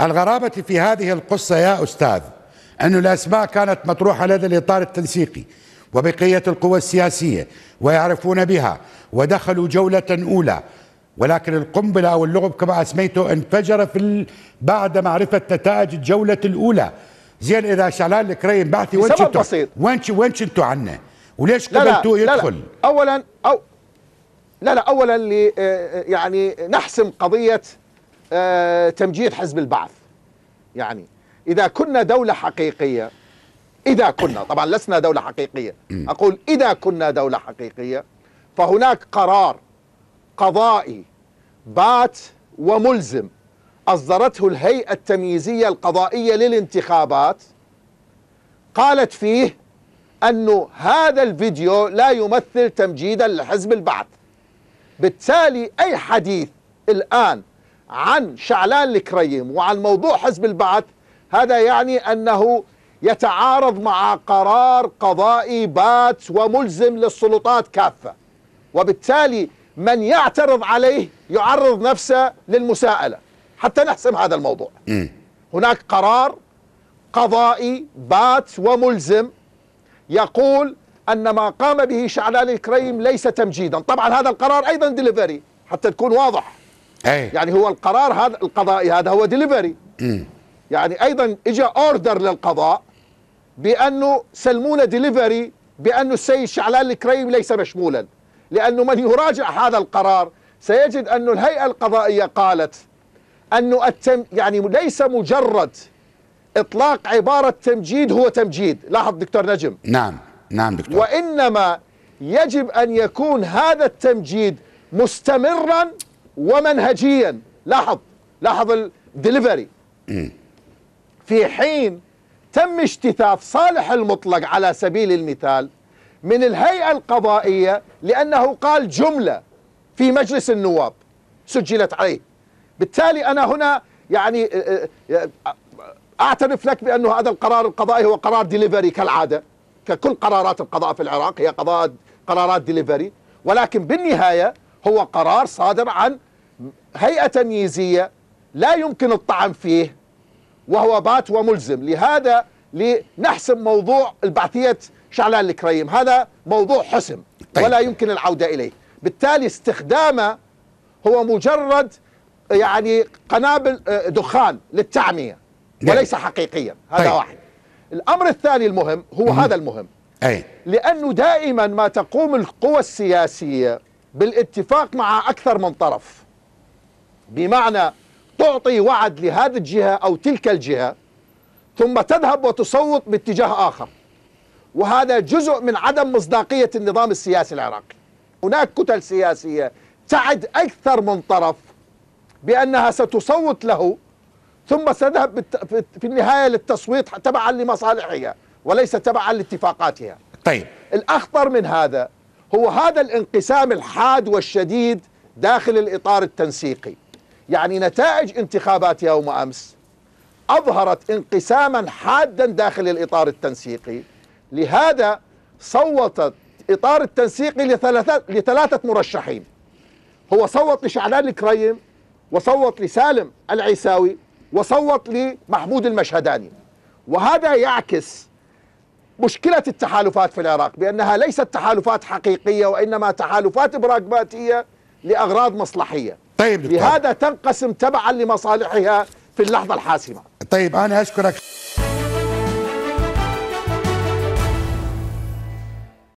الغرابة في هذه القصة يا أستاذ أن الأسماء كانت مطروحة لدى الإطار التنسيقي وبقية القوى السياسية ويعرفون بها ودخلوا جولة أولى ولكن القنبلة أو اللغب كما أسميته انفجر في بعد معرفة نتائج الجولة الأولى زين إذا شلال الكريم بعثي وين شلتوا وين وين شلتوا عنه وليش قبلتوا يدخل لا لا. أولا أو لا لا أولا آه، آه، يعني نحسم قضية آه، تمجيد حزب البعث يعني إذا كنا دولة حقيقية إذا كنا طبعا لسنا دولة حقيقية أقول إذا كنا دولة حقيقية فهناك قرار قضائي بات وملزم أصدرته الهيئة التمييزية القضائية للانتخابات قالت فيه أنه هذا الفيديو لا يمثل تمجيدا لحزب البعث بالتالي أي حديث الآن عن شعلان الكريم وعن موضوع حزب البعث هذا يعني أنه يتعارض مع قرار قضائي بات وملزم للسلطات كافة وبالتالي من يعترض عليه يعرض نفسه للمساءلة حتى نحسم هذا الموضوع هناك قرار قضائي بات وملزم يقول أن ما قام به شعلان الكريم ليس تمجيدا طبعا هذا القرار أيضا ديليفري حتى تكون واضح أي. يعني هو القرار هذا القضائي هذا هو ديليفري يعني ايضا اجى اوردر للقضاء بانه سلمونا ديليفري بانه السيد شعلان الكريم ليس مشمولا لانه من يراجع هذا القرار سيجد أن الهيئه القضائيه قالت انه التم يعني ليس مجرد اطلاق عباره تمجيد هو تمجيد لاحظ دكتور نجم نعم نعم دكتور وانما يجب ان يكون هذا التمجيد مستمرا ومنهجيا لاحظ لاحظ الدليفري في حين تم اجتثاث صالح المطلق على سبيل المثال من الهيئة القضائية لأنه قال جملة في مجلس النواب سجلت عليه بالتالي أنا هنا يعني آه، آه، أعترف لك بأنه هذا القرار القضائي هو قرار ديليفري كالعادة ككل قرارات القضاء في العراق هي قضاء قرارات ديليفري ولكن بالنهاية هو قرار صادر عن هيئة تمييزية لا يمكن الطعن فيه وهو بات وملزم لهذا لنحسم موضوع البعثية شعلان الكريم هذا موضوع حسم طيب. ولا يمكن العودة إليه بالتالي استخدامه هو مجرد يعني قنابل آه، دخان للتعمية وليس حقيقيا هذا طيب. واحد الأمر الثاني المهم هو مم. هذا المهم أي. لأنه دائما ما تقوم القوى السياسية بالاتفاق مع أكثر من طرف بمعنى تعطي وعد لهذه الجهة أو تلك الجهة ثم تذهب وتصوت باتجاه آخر وهذا جزء من عدم مصداقية النظام السياسي العراقي هناك كتل سياسية تعد أكثر من طرف بأنها ستصوت له ثم ستذهب في النهاية للتصويت تبعا لمصالحها وليس تبعا لاتفاقاتها طيب الأخطر من هذا هو هذا الانقسام الحاد والشديد داخل الإطار التنسيقي يعني نتائج انتخابات يوم أمس أظهرت انقساما حادا داخل الإطار التنسيقي لهذا صوتت إطار التنسيقي لثلاثة, لثلاثة مرشحين هو صوت لشعلان الكريم وصوت لسالم العيساوي وصوت لمحمود المشهداني وهذا يعكس مشكلة التحالفات في العراق بأنها ليست تحالفات حقيقية وإنما تحالفات براغماتية لأغراض مصلحية طيب لهذا تنقسم تبعا لمصالحها في اللحظة الحاسمة طيب أنا أشكرك